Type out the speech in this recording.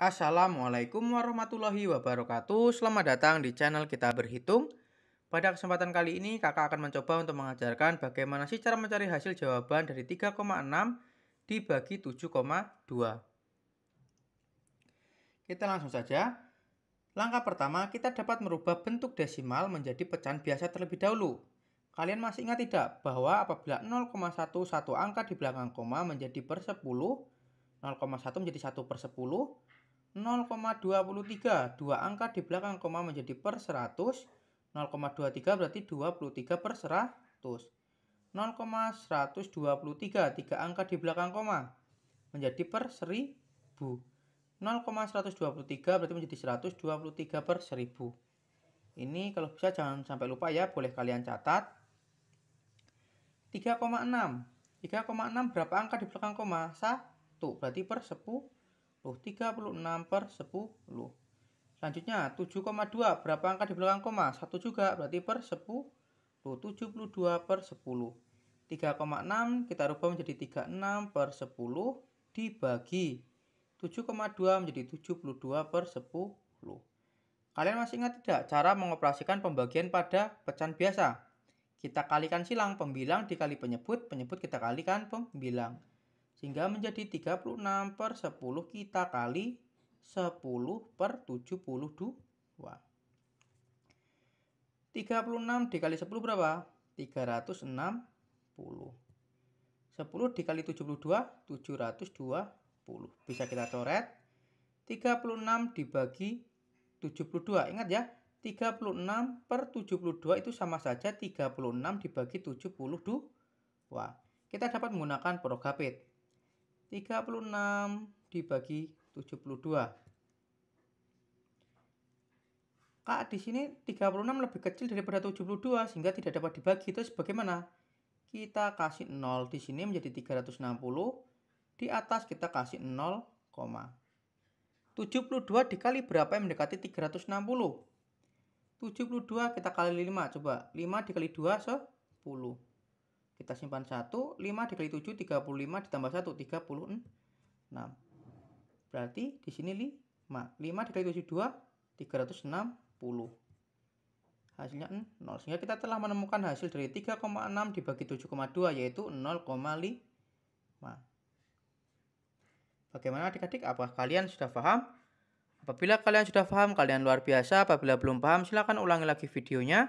Assalamualaikum warahmatullahi wabarakatuh Selamat datang di channel kita berhitung Pada kesempatan kali ini kakak akan mencoba untuk mengajarkan bagaimana sih cara mencari hasil jawaban dari 3,6 dibagi 7,2 Kita langsung saja Langkah pertama kita dapat merubah bentuk desimal menjadi pecahan biasa terlebih dahulu Kalian masih ingat tidak bahwa apabila 0,11 angka di belakang koma menjadi per 10, 0,1 menjadi 1 per 10, 0,23. 2 angka di belakang koma menjadi per 100. 0,23 berarti 23 per 100. 0,123. 3 angka di belakang koma menjadi per 1000. 0,123 berarti menjadi 123 per 1000. Ini kalau bisa jangan sampai lupa ya, boleh kalian catat. 3,6. 3,6 berapa angka di belakang koma? 1. Berarti per 10 36 per 10. Selanjutnya 7,2 berapa angka di belakang koma? 1 juga berarti per 10. 72 per 10. 3,6 kita rubah menjadi 36 per 10 dibagi 7,2 menjadi 72 per 10. Kalian masih ingat tidak cara mengoperasikan pembagian pada pecahan biasa? Kita kalikan silang, pembilang dikali penyebut, penyebut kita kalikan pembilang sehingga menjadi 36 per 10 kita kali 10 per 72. 36 dikali 10 berapa? 360. 10 dikali 72, 720. Bisa kita coret. 36 dibagi 72. Ingat ya, 36 per 72 itu sama saja 36 dibagi 72. Wah, kita dapat menggunakan progapit. 36 dibagi 72. Kak, di sini 36 lebih kecil daripada 72 sehingga tidak dapat dibagi. Terus bagaimana? Kita kasih 0 di sini menjadi 360. Di atas kita kasih 0, 72 dikali berapa yang mendekati 360? 72 kita kali 5, coba. 5 dikali 2, 10. Kita simpan 1, 5 dikali 7, 35 ditambah 1, 36. Berarti di sini 5. 5 dikali 7, 2, 360. Hasilnya 0. Sehingga kita telah menemukan hasil dari 3,6 dibagi 7,2 yaitu 0,5. Bagaimana adik-adik? Apakah kalian sudah paham? Apabila kalian sudah paham, kalian luar biasa. Apabila belum paham, silakan ulangi lagi videonya.